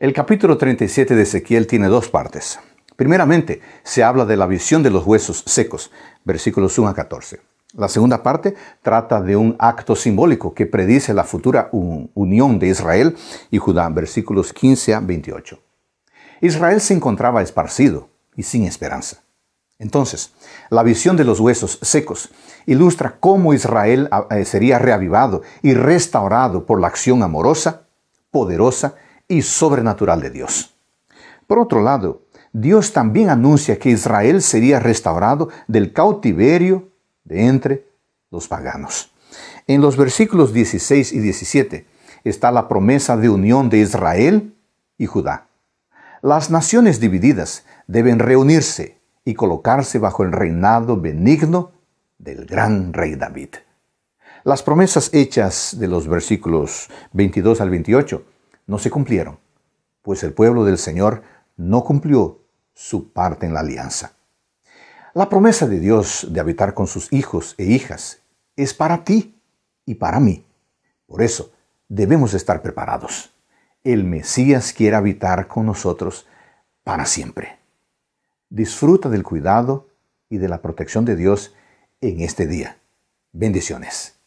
El capítulo 37 de Ezequiel tiene dos partes. Primeramente, se habla de la visión de los huesos secos, versículos 1 a 14. La segunda parte trata de un acto simbólico que predice la futura unión de Israel y Judá, versículos 15 a 28. Israel se encontraba esparcido y sin esperanza. Entonces, la visión de los huesos secos ilustra cómo Israel eh, sería reavivado y restaurado por la acción amorosa, poderosa y sobrenatural de Dios. Por otro lado, Dios también anuncia que Israel sería restaurado del cautiverio de entre los paganos. En los versículos 16 y 17 está la promesa de unión de Israel y Judá. Las naciones divididas deben reunirse y colocarse bajo el reinado benigno del gran rey David. Las promesas hechas de los versículos 22 al 28 no se cumplieron, pues el pueblo del Señor no cumplió su parte en la alianza. La promesa de Dios de habitar con sus hijos e hijas es para ti y para mí. Por eso debemos estar preparados. El Mesías quiere habitar con nosotros para siempre. Disfruta del cuidado y de la protección de Dios en este día. Bendiciones.